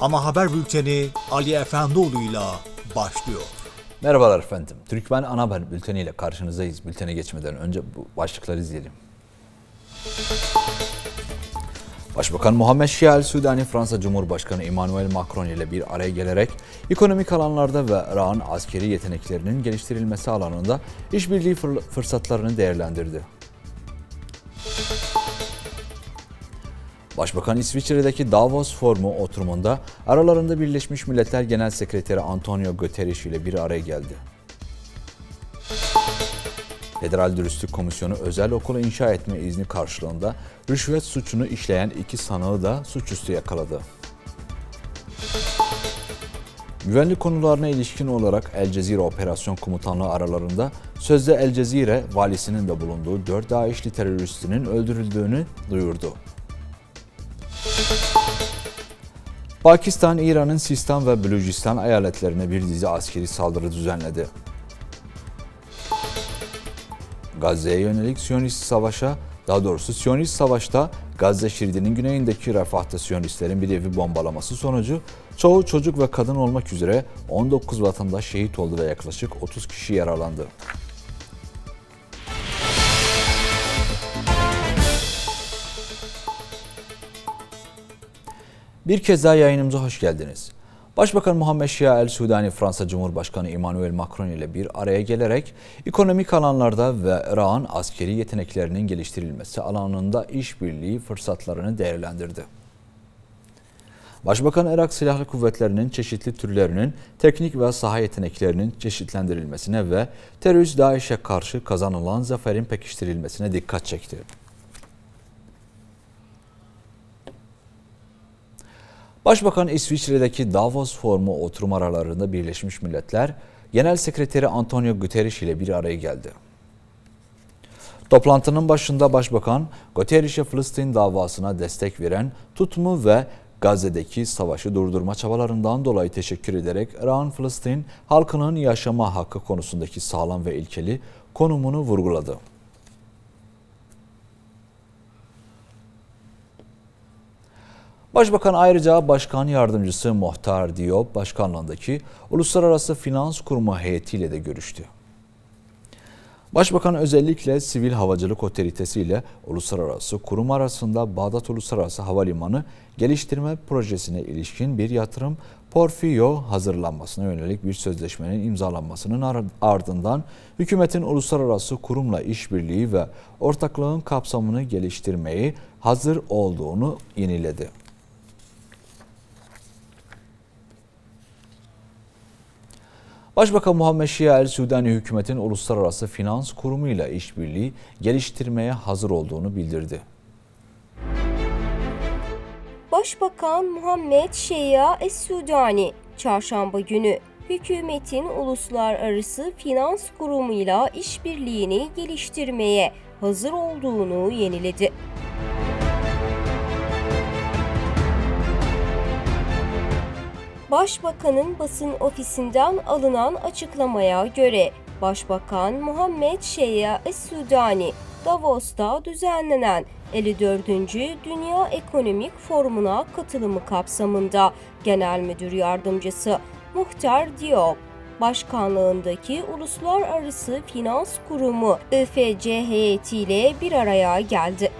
Ama haber bülteni Ali Efendioğlu'yla başlıyor. Merhabalar efendim. Türkmen Ana Haber Bülteni ile karşınızdayız. Bültene geçmeden önce bu başlıkları izleyelim. Başbakan Muhammed Şial Sudani Fransa Cumhurbaşkanı Emmanuel Macron ile bir araya gelerek ekonomik alanlarda ve Irak'ın askeri yeteneklerinin geliştirilmesi alanında işbirliği fırsatlarını değerlendirdi. Başbakan İsviçre'deki Davos Forumu oturumunda aralarında Birleşmiş Milletler Genel Sekreteri Antonio Guterres ile bir araya geldi. Federal Dürüstlük Komisyonu özel okulu inşa etme izni karşılığında rüşvet suçunu işleyen iki sanığı da suçüstü yakaladı. Güvenlik konularına ilişkin olarak El Cezire Operasyon Komutanlığı aralarında sözde El Cezire valisinin de bulunduğu 4 DAEŞ'li teröristinin öldürüldüğünü duyurdu. Pakistan, İran'ın Sistan ve Belucistan eyaletlerine bir dizi askeri saldırı düzenledi. Gazze'ye yönelik Siyonist savaşa, daha doğrusu Siyonist savaşta Gazze şeridinin güneyindeki Refah'ta Siyonistlerin bir evi bombalaması sonucu çoğu çocuk ve kadın olmak üzere 19 vatandaş şehit oldu ve yaklaşık 30 kişi yaralandı. Bir kez daha yayınımıza hoş geldiniz. Başbakan Muhammed Şia El Sudani Fransa Cumhurbaşkanı Emmanuel Macron ile bir araya gelerek ekonomik alanlarda ve Irak'ın askeri yeteneklerinin geliştirilmesi alanında işbirliği fırsatlarını değerlendirdi. Başbakan Irak Silahlı Kuvvetleri'nin çeşitli türlerinin teknik ve saha yeteneklerinin çeşitlendirilmesine ve terörist DAEŞ'e karşı kazanılan zaferin pekiştirilmesine dikkat çekti. Başbakan İsviçre'deki Davos formu oturum aralarında Birleşmiş Milletler Genel Sekreteri Antonio Guterres ile bir araya geldi. Toplantının başında Başbakan Guterres'e Filistin davasına destek veren tutumu ve Gazze'deki savaşı durdurma çabalarından dolayı teşekkür ederek İran Filistin halkının yaşama hakkı konusundaki sağlam ve ilkeli konumunu vurguladı. Başbakan ayrıca başkan yardımcısı Muhtar Diop başkanlığındaki Uluslararası Finans Kurma heyetiyle de görüştü. Başbakan özellikle Sivil Havacılık Otoritesi ile uluslararası kurum arasında Bağdat Uluslararası Havalimanı geliştirme projesine ilişkin bir yatırım porfiyo hazırlanmasına yönelik bir sözleşmenin imzalanmasının ardından hükümetin uluslararası kurumla işbirliği ve ortaklığın kapsamını geliştirmeyi hazır olduğunu yeniledi. Başbakan Muhammed Şia El Sudani hükümetin uluslararası finans kurumuyla işbirliği geliştirmeye hazır olduğunu bildirdi. Başbakan Muhammed Şia El Sudani çarşamba günü hükümetin uluslararası finans kurumuyla işbirliğini geliştirmeye hazır olduğunu yeniledi. Başbakanın basın ofisinden alınan açıklamaya göre Başbakan Muhammed Şeyya Es-Sudani Davos'ta düzenlenen 54. Dünya Ekonomik Forumu'na katılımı kapsamında Genel Müdür Yardımcısı Muhtar Diop başkanlığındaki Uluslararası Finans Kurumu (IFC) heyetiyle bir araya geldi.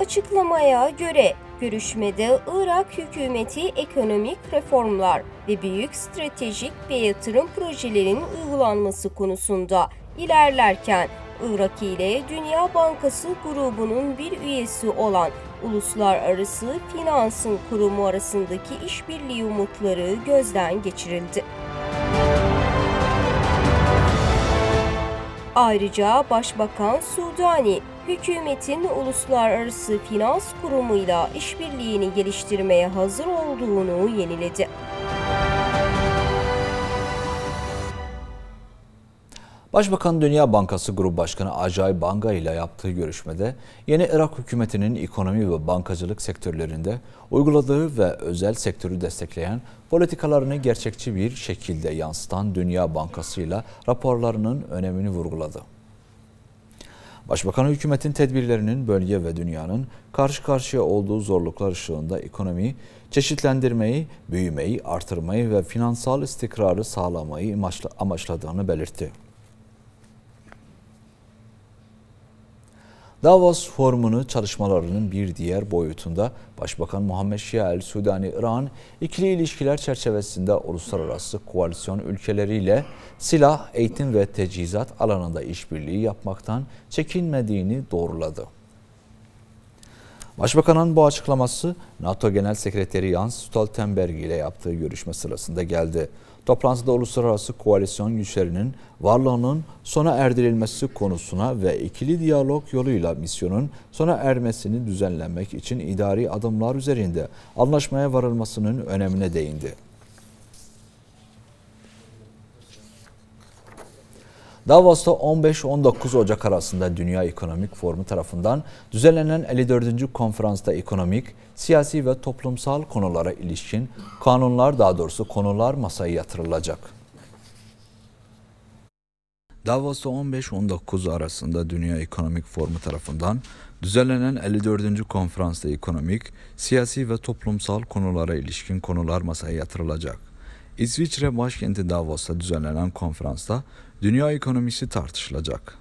Açıklamaya göre Görüşmede Irak hükümeti ekonomik reformlar ve büyük stratejik ve yatırım projelerinin uygulanması konusunda ilerlerken Irak ile Dünya Bankası grubunun bir üyesi olan Uluslararası Finansın Kurumu arasındaki işbirliği umutları gözden geçirildi. Ayrıca Başbakan Sudani, hükümetin uluslararası finans kurumuyla işbirliğini geliştirmeye hazır olduğunu yeniledi. Başbakan Dünya Bankası Grup Başkanı Ajay Banga ile yaptığı görüşmede yeni Irak hükümetinin ekonomi ve bankacılık sektörlerinde uyguladığı ve özel sektörü destekleyen politikalarını gerçekçi bir şekilde yansıtan Dünya Bankası ile raporlarının önemini vurguladı. Başbakan hükümetin tedbirlerinin bölge ve dünyanın karşı karşıya olduğu zorluklar ışığında ekonomiyi çeşitlendirmeyi, büyümeyi, artırmayı ve finansal istikrarı sağlamayı amaçladığını belirtti. Davos formunu çalışmalarının bir diğer boyutunda Başbakan Muhammed Şia El Sudani İran ikili ilişkiler çerçevesinde uluslararası koalisyon ülkeleriyle silah, eğitim ve tecizat alanında işbirliği yapmaktan çekinmediğini doğruladı. Başbakanın bu açıklaması NATO Genel Sekreteri Jens Stoltenberg ile yaptığı görüşme sırasında geldi. Toplantıda uluslararası koalisyon güçlerinin varlığının sona erdirilmesi konusuna ve ikili diyalog yoluyla misyonun sona ermesini düzenlenmek için idari adımlar üzerinde anlaşmaya varılmasının önemine değindi. Davos'ta 15-19 Ocak arasında Dünya Ekonomik Forumu tarafından düzenlenen 54. konferansta ekonomik, siyasi ve toplumsal konulara ilişkin kanunlar daha doğrusu konular masaya yatırılacak. Davos'ta 15-19 arasında Dünya Ekonomik Forumu tarafından düzenlenen 54. konferansta ekonomik, siyasi ve toplumsal konulara ilişkin konular masaya yatırılacak. İsviçre başkenti Davos'ta düzenlenen konferansta dünya ekonomisi tartışılacak.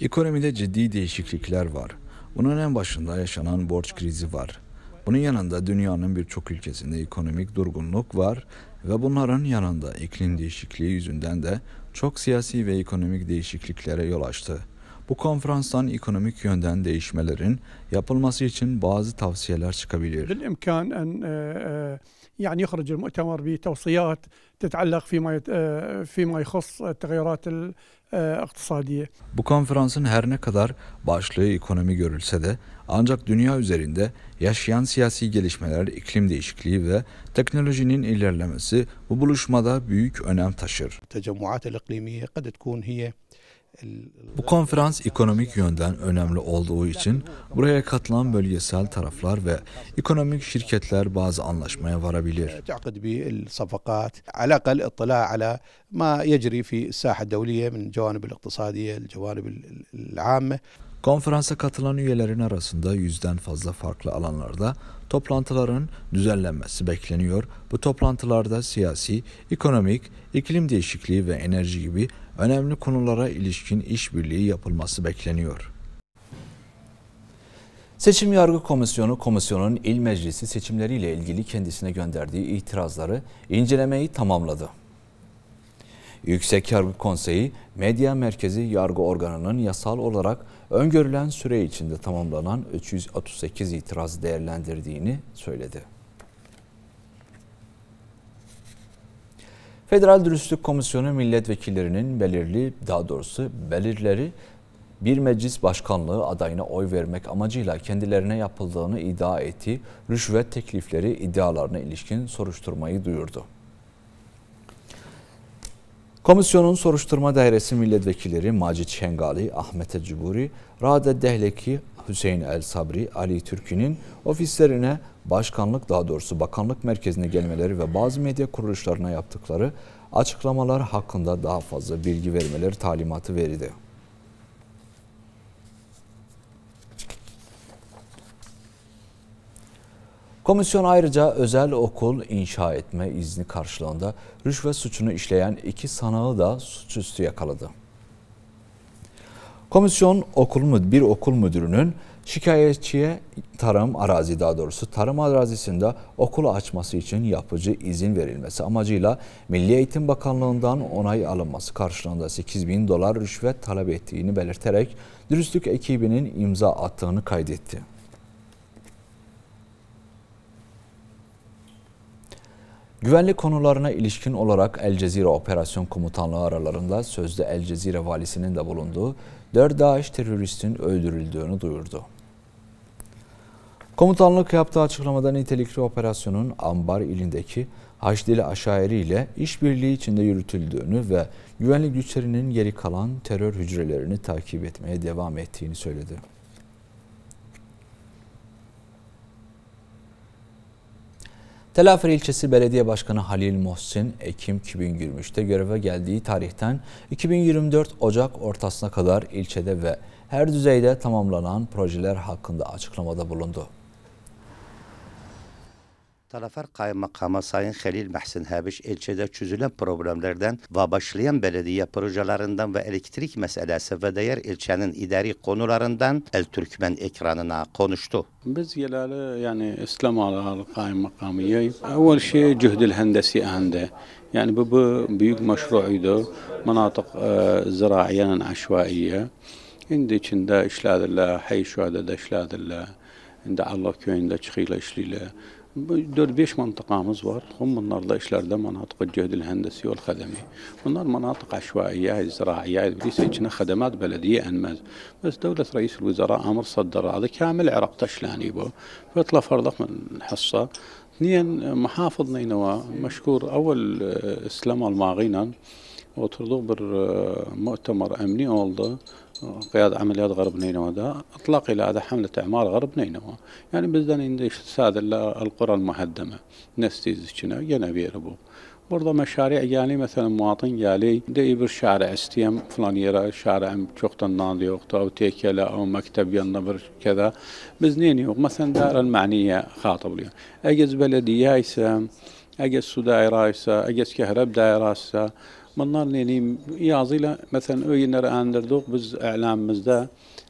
Ekonomide ciddi değişiklikler var. Bunun en başında yaşanan borç krizi var. Bunun yanında dünyanın birçok ülkesinde ekonomik durgunluk var ve bunların yanında iklim değişikliği yüzünden de çok siyasi ve ekonomik değişikliklere yol açtı. Bu konferanstan ekonomik yönden değişmelerin yapılması için bazı tavsiyeler çıkabilir. بالإمكان أن يعني يخرج المؤتمر بتوصيات تتعلق فيما فيما يخص التغيرات اقتصadiye. Bu konferansın her ne kadar başlığı ekonomi görülse de ancak dünya üzerinde yaşayan siyasi gelişmeler, iklim değişikliği ve teknolojinin ilerlemesi bu buluşmada büyük önem taşır. Tecemmuat iklimiye kad tkun hiye bu konferans ekonomik yönden önemli olduğu için buraya katılan bölgesel taraflar ve ekonomik şirketler bazı anlaşmaya varabilir. ما يجري في الساحة الدولية من الجوانب الاقتصادية الجوانب العامة Konferansa katılan üyelerin arasında yüzden fazla farklı alanlarda toplantıların düzenlenmesi bekleniyor. Bu toplantılarda siyasi, ekonomik, iklim değişikliği ve enerji gibi önemli konulara ilişkin işbirliği yapılması bekleniyor. Seçim Yargı Komisyonu, komisyonun il meclisi seçimleriyle ilgili kendisine gönderdiği itirazları incelemeyi tamamladı. Yüksek Yargı Konseyi, Medya Merkezi Yargı Organı'nın yasal olarak öngörülen süre içinde tamamlanan 338 itiraz değerlendirdiğini söyledi. Federal Dürüstlük Komisyonu milletvekillerinin belirli, daha doğrusu belirleri bir meclis başkanlığı adayına oy vermek amacıyla kendilerine yapıldığını iddia ettiği rüşvet teklifleri iddialarına ilişkin soruşturmayı duyurdu. Komisyonun soruşturma dairesi milletvekilleri Macit Şengali, Ahmet Ciburi, Rade Dehleki, Hüseyin El Sabri, Ali Türkü'nün ofislerine başkanlık daha doğrusu bakanlık merkezine gelmeleri ve bazı medya kuruluşlarına yaptıkları açıklamalar hakkında daha fazla bilgi vermeleri talimatı verildi. Komisyon ayrıca özel okul inşa etme izni karşılığında rüşvet suçunu işleyen iki sanığı da suçüstü yakaladı. Komisyon okul bir okul müdürünün şikayetçiye tarım arazi daha doğrusu tarım arazisinde okulu açması için yapıcı izin verilmesi amacıyla Milli Eğitim Bakanlığı'ndan onay alınması karşılığında 8 bin dolar rüşvet talep ettiğini belirterek dürüstlük ekibinin imza attığını kaydetti. Güvenlik konularına ilişkin olarak El Cezire Operasyon Komutanlığı aralarında sözde El Cezire valisinin de bulunduğu 4 DAEŞ teröristin öldürüldüğünü duyurdu. Komutanlık yaptığı açıklamada nitelikli operasyonun Ambar ilindeki Haçdili Aşairi ile işbirliği içinde yürütüldüğünü ve güvenlik güçlerinin geri kalan terör hücrelerini takip etmeye devam ettiğini söyledi. Telafir ilçesi belediye başkanı Halil Mohsin, Ekim 2023'te göreve geldiği tarihten 2024 Ocak ortasına kadar ilçede ve her düzeyde tamamlanan projeler hakkında açıklamada bulundu. Talafer Kaymakamı Sayın Halil Mehsin Habiş ilçede çözülen problemlerden ve başlayan belediye projelerinden ve elektrik meselesi ve diğer ilçenin idari konularından El Türkmen ekranına konuştu. Biz gelali yani İslam Ağalı Kaymakamıyız. Evvel şey cühdül hendesi ahinde. Yani bu, bu büyük meşru'uydu. Manatık e, ziraiyenin aşvaiye. Şimdi içinde işlediler, Hayşua'da da işlediler. Şimdi Allah köyünde çıkıyla işliyle. 4-5 منطقة مزور هم من النار مناطق الجهد الهندسي والخدمي من مناطق عشوائية زراعية ليس خدمات بلدية أنماز بس دولة رئيس الوزراء أمر صدر هذا كامل عرق تشلاني بو فطلع فرضك من حصة اثنين محافظ نينوى مشكور أول آه، إسلام الماغينا oturduk بر آه، مؤتمر أمني emni آه، قيادة عمليات غرب نينوى ده اطلاق الى هذا حملة اعمار غرب نينوى يعني بزدان عندي ساد القرى المهدمة نستيز شنا ينابير بو برضه مشاريع يعني مثلا مواطن يالي يعني دي بر شارع استيام فلان يرى شارع ام چوقت الناضي وقت او تيكلا او مكتب ينا كذا بزنيني مثلا دار المعنية خاطب لي اجز بلدي يايسا اجز سودا رايسا اجز كهرب دايراسا يعني يا manlarnenim yazıyla mesela öyle andırdık biz e'lamımızda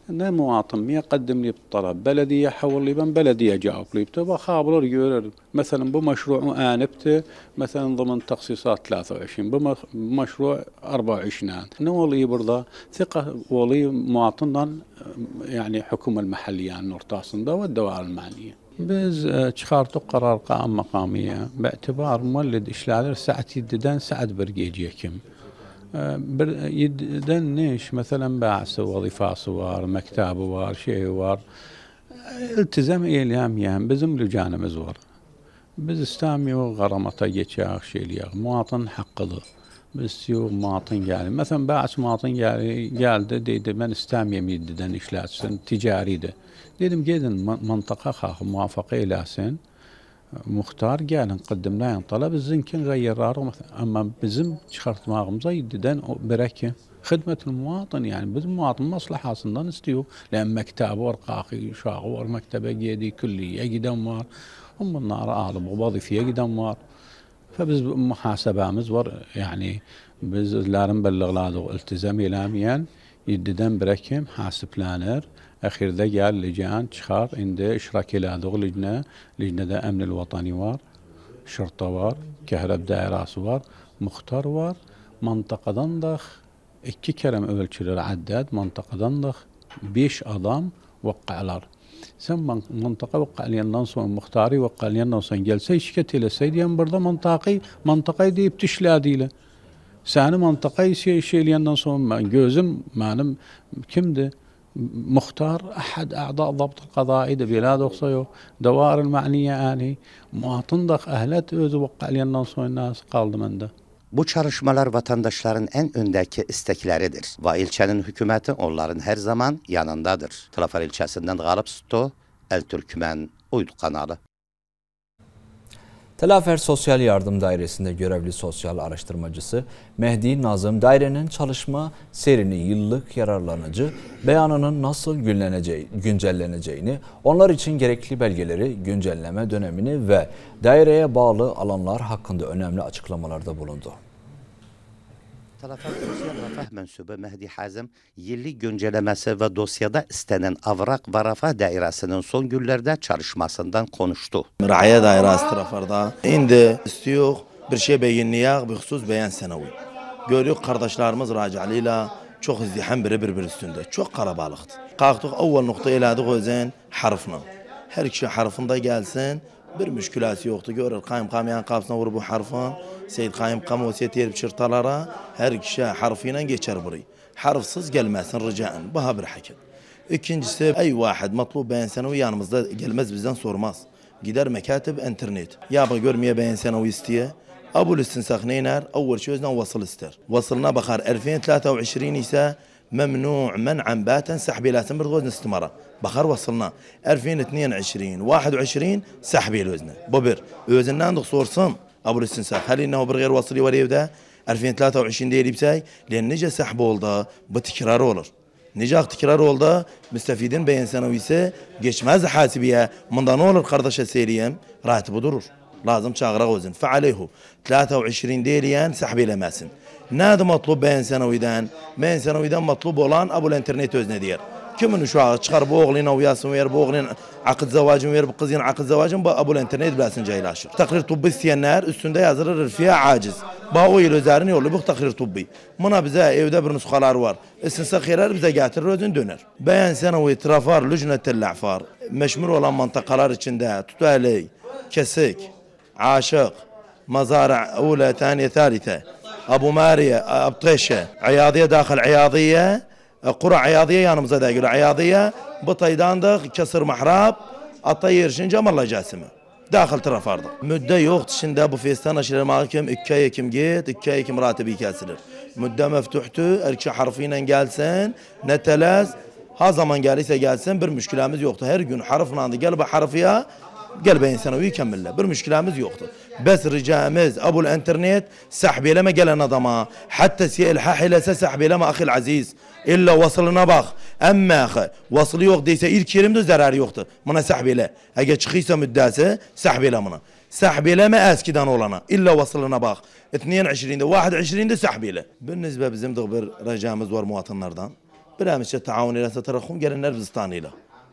ne muatım يقدم لي بالطلب بلدي يحول لي بن بلدية جاوب لي وخابر يقول مثلا بمشروع آنبته مثلا ضمن تخصيصات 23 بمشروع 24 أنا ولي برضا ثقة ولي مواطنا يعني حكومة المحلية نورتاصن والدوائر المعنية بز چخارتو آه، قرار قام مقامية باعتبار مولد إشلالر ساعة يددان سعد برقيجي كم آه، يددان نيش مثلا باعس وظيفة صوار مكتب وار شيء وار التزام اليام يام بزم لجانا مزور استامي وغرمطة يتشاخ شيلياغ مواطن حق ضغط بسیو ماتن گەلی مەثەن قال ماتن دي دي من ئستامیەمی ددەن تجاري ده ديدم جيدن منطقة خاخ موافقەی لاسێن مختار گالن طلب الزن كن غير غەیێڕار مثلا اما بزم چخەرتماغم زيد دن بركة خدمة المواطن يعني بدون مواطن مصلحة أصلا نستيو لأن مكتب ورقاقي شاغور مكتبة جيدي كلي يجي دمار هم النار أعلم وظيفة يجي دمار فبز محاسبه مزور يعني بز لارم بلغلاده التزامي لاميان يعني يددن بركم حاسب لانر أخير ذا قال لجان تشخار عند إشراكي لادغ لجنة لجنة دا أمن الوطني وار شرطة وار كهرب دائرة وار مختار وار منطقة دندخ iki kerem ölçülür منطقة دندخ بيش أضام وقع لار سم منطقة وقع لي ننصن مختاري وقع لي ننصن جلسة شكت إلى السيد ينبرض منطقي منطقي دي بتشلا ديله سانı mantıqa şeyləyəndən sonra gözüm كم kimdir? مختار أحد أعضاء ضبط القضاء دي بلاد أقصيو دوائر المعنية آني مواطن دخ أهلت وقع لي الناس قال من ده Bu çalışmalar vatandaşların en öndeki istekleridir ve ilçenin hükümeti onların her zaman yanındadır. Trafar ilçesinden Galip Sto, El Türkmen Uydu kanalı. Telafer Sosyal Yardım Dairesi'nde görevli sosyal araştırmacısı Mehdi Nazım dairenin çalışma serinin yıllık yararlanıcı beyanının nasıl güncelleneceğini, onlar için gerekli belgeleri, güncelleme dönemini ve daireye bağlı alanlar hakkında önemli açıklamalarda bulundu. Talafat Dosya Refah mensubu Mehdi Hazım yıllık güncelemesi ve dosyada istenen avrak ve refah dairesinin son günlerde çalışmasından konuştu. Raye dairesi tarafında indi istiyor bir şey beyinliyek bir husus beyan senavi. Görüyor kardeşlerimiz racaliyle çok izdiham biri bir üstünde. Çok karabalıktı. Kalktık evvel noktaya iladık özen harfına. Her kişi harfında gelsin. بر مشكلات يوقت جور القائم قام يان قابس نور بو حرفا سيد قائم قام وسيد يرب شرطلرا هرق شا حرفين انجي تشربري حرف صز قال ماسن رجاء بها برحكة اكنجسي اي واحد مطلوب بين سنة ويان مزد قال مز بزن صور ماس قدر مكاتب انترنت يا بقول مية بين سنة ويستيه ابو الاستنساخ نينار اول شيء وصل استر وصلنا بخار 2023 يسا ممنوع منعا باتا سحبي لا تمرض وزن استمرة بخر وصلنا 2022 21 سحبي الوزن ببر وزننا عندك صور صم ابو الاستنساخ هل انه بغير وصلي وريبدا 2023 ديلي بتاي لان نجا سحب ولدا بتكرار ولر نجا تكرار ولدا مستفيدين بين سنويسه geçmez حاسبيه من ضنول القرضه سيريم راتب ضرر لازم شاغ غوزن فعليه 23 ديليان سحبي لماسن نادو مطلوب بين سنويدان بين سنويدان مطلوب ولان ابو الانترنت وزن دير من شو شخر بوغلين او ياسم وير بوغلين عقد زواج وير بقزين عقد زواج ابو الانترنت بلاسن جاي لاشر تقرير طبي السينار السنده يازر الرفيع عاجز باوي زارني ولا بخ تقرير طبي منا بزا ايو دبر نسخه الاروار السنسه سخير بزا قاتل روزن دونر بيان سنوي ترافار لجنه الاعفار مشمر ولا منطقه لار تشندا تتالي كسيك عاشق مزارع أولى ثانية ثالثة أبو ماريا أبطيشة عياضية داخل عياضية قرى عياضية يعني مزدا يقول عياضية بطيداندق كسر محراب أطير شنجا الله جاسمة داخل ترى فارضة مدة يوقت شندا ابو فيستانا شير مالكم اكايكم جيت كم راتبي كاسلر مدة مفتوحته أركش حرفين جالسين نتلاز ها zaman جالسن gelsin bir müşkülemiz yoktu. Her gün harf nandı قال بين ثانوي يكمل له بالمشكلة مز يخطر بس رجاء مز أبو الإنترنت سحبي لما قال أنا ضما حتى سي حاحي سحبي لما أخي العزيز إلا وصلنا باخ أما أخي وصل يوق ديسا إير كيرم دو زرار يخطر منا سحبي له أجا تشخيصة مداسة سحبي لما سحبي لما أسكي دان ولنا إلا وصلنا باخ 22 دو 21 دو سحبي له بالنسبة بزمدغ بر رجاء مز مواطن نردان برامش تعاوني لسا ترخون قال النرب تاني له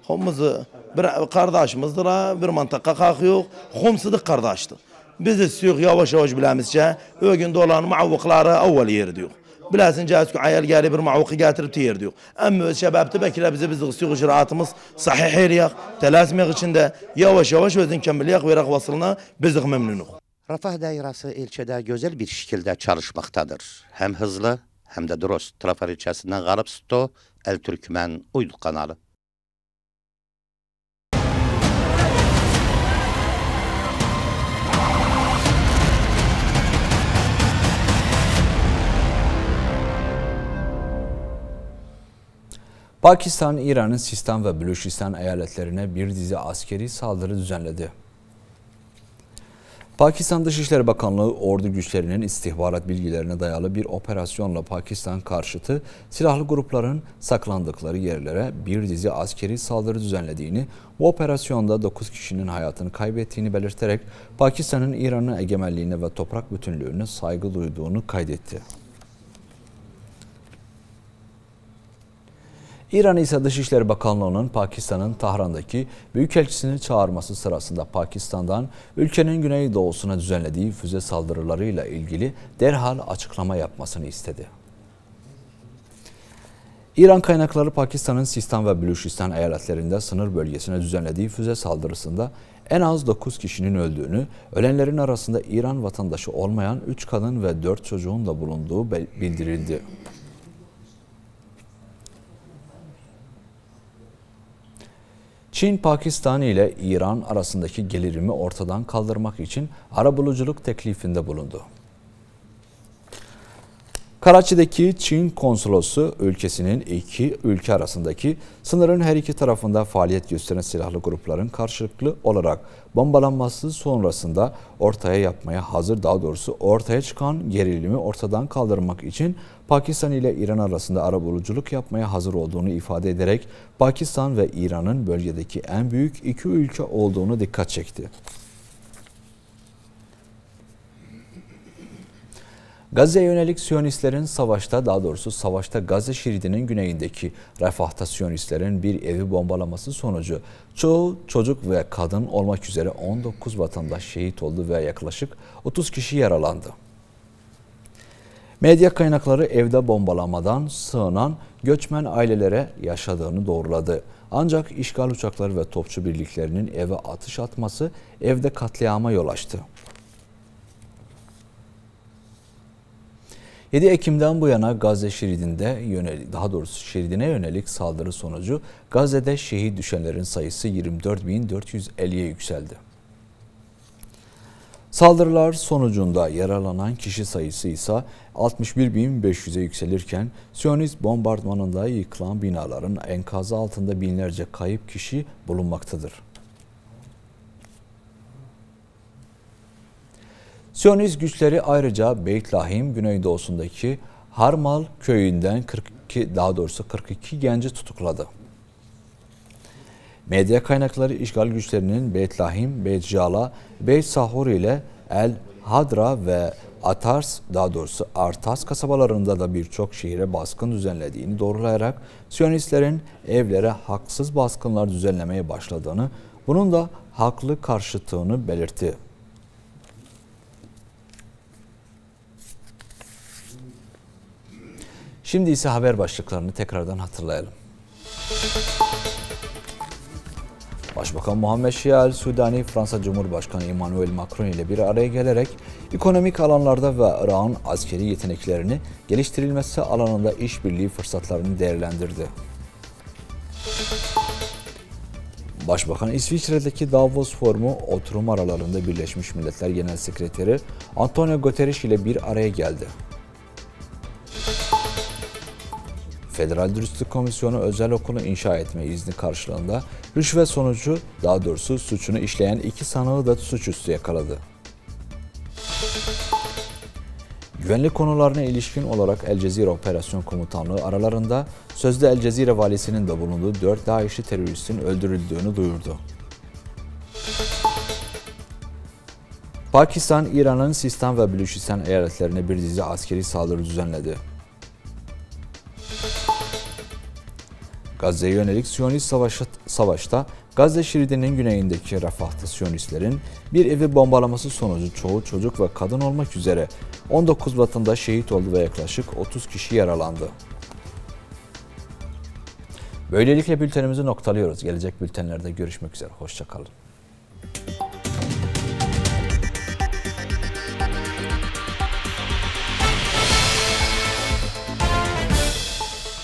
خمز bir kardeşimizdir ha, bir mantıka kalkı yok. Humsıdık kardeştir. Biz istiyoruz yavaş yavaş bilemizce. O gün dolan mavukları evvel yeri diyor. Bilesin ki ayel gari bir mavuki getirip yer diyor. Ama şebaptı bekle bizi biz istiyoruz icraatımız sahih eriyak. Telasmek içinde yavaş yavaş özün kemiliyak verek vasılına biz memnunuz. Rafah dairası ilçede güzel bir şekilde çalışmaktadır. Hem hızlı hem de Duros Trafar ilçesinden Garip Sto El Türkmen Uyduk kanalı. Pakistan, İran'ın Sistan ve Bülüşistan eyaletlerine bir dizi askeri saldırı düzenledi. Pakistan Dışişleri Bakanlığı ordu güçlerinin istihbarat bilgilerine dayalı bir operasyonla Pakistan karşıtı silahlı grupların saklandıkları yerlere bir dizi askeri saldırı düzenlediğini, bu operasyonda 9 kişinin hayatını kaybettiğini belirterek Pakistan'ın İran'ın egemenliğine ve toprak bütünlüğüne saygı duyduğunu kaydetti. İran ise Dışişleri Bakanlığı'nın Pakistan'ın Tahran'daki büyükelçisini çağırması sırasında Pakistan'dan ülkenin güneydoğusuna düzenlediği füze saldırılarıyla ilgili derhal açıklama yapmasını istedi. İran kaynakları Pakistan'ın Sistan ve Bülüşistan eyaletlerinde sınır bölgesine düzenlediği füze saldırısında en az 9 kişinin öldüğünü, ölenlerin arasında İran vatandaşı olmayan 3 kadın ve 4 çocuğun da bulunduğu bildirildi. Çin, Pakistan ile İran arasındaki gelirimi ortadan kaldırmak için arabuluculuk teklifinde bulundu. Karaçi'deki Çin konsolosu ülkesinin iki ülke arasındaki sınırın her iki tarafında faaliyet gösteren silahlı grupların karşılıklı olarak bombalanması sonrasında ortaya yapmaya hazır daha doğrusu ortaya çıkan gerilimi ortadan kaldırmak için Pakistan ile İran arasında arabuluculuk yapmaya hazır olduğunu ifade ederek Pakistan ve İran'ın bölgedeki en büyük iki ülke olduğunu dikkat çekti. Gazze'ye yönelik Siyonistlerin savaşta daha doğrusu savaşta Gazze şeridinin güneyindeki Refah'ta Siyonistlerin bir evi bombalaması sonucu çoğu çocuk ve kadın olmak üzere 19 vatandaş şehit oldu ve yaklaşık 30 kişi yaralandı. Medya kaynakları evde bombalamadan sığınan göçmen ailelere yaşadığını doğruladı. Ancak işgal uçakları ve topçu birliklerinin eve atış atması evde katliama yol açtı. 7 Ekim'den bu yana Gazze şeridinde yönelik, daha doğrusu şeridine yönelik saldırı sonucu Gazze'de şehit düşenlerin sayısı 24.450'ye yükseldi. Saldırılar sonucunda yaralanan kişi sayısı ise 61.500'e yükselirken Siyonist bombardmanında yıkılan binaların enkazı altında binlerce kayıp kişi bulunmaktadır. Siyonist güçleri ayrıca Lahim güneydoğusundaki Harmal köyünden 42 daha doğrusu 42 genci tutukladı. Medya kaynakları işgal güçlerinin Lahim, Beytlahim, Jala, Beyt Sahur ile El Hadra ve Atars daha doğrusu Artas kasabalarında da birçok şehire baskın düzenlediğini doğrulayarak Siyonistlerin evlere haksız baskınlar düzenlemeye başladığını, bunun da haklı karşıtığını belirtti. Şimdi ise haber başlıklarını tekrardan hatırlayalım. Başbakan Muhammed Şial, Sudani Fransa Cumhurbaşkanı Emmanuel Macron ile bir araya gelerek ekonomik alanlarda ve Irak'ın askeri yeteneklerini geliştirilmesi alanında işbirliği fırsatlarını değerlendirdi. Başbakan İsviçre'deki Davos Forumu oturum aralarında Birleşmiş Milletler Genel Sekreteri Antonio Guterres ile bir araya geldi. Federal Dürüstlük Komisyonu özel okulu inşa etme izni karşılığında rüşvet sonucu daha doğrusu suçunu işleyen iki sanığı da suçüstü yakaladı. Güvenlik konularına ilişkin olarak El Cezire Operasyon Komutanlığı aralarında sözde El Cezire valisinin de bulunduğu 4 DAEŞ'li teröristin öldürüldüğünü duyurdu. Pakistan, İran'ın Sistan ve Bülüşistan eyaletlerine bir dizi askeri saldırı düzenledi. Gazze'ye yönelik Siyonist savaşı, savaşta Gazze şeridinin güneyindeki Rafah'ta Siyonistlerin bir evi bombalaması sonucu çoğu çocuk ve kadın olmak üzere 19 vatandaş şehit oldu ve yaklaşık 30 kişi yaralandı. Böylelikle bültenimizi noktalıyoruz. Gelecek bültenlerde görüşmek üzere. Hoşçakalın.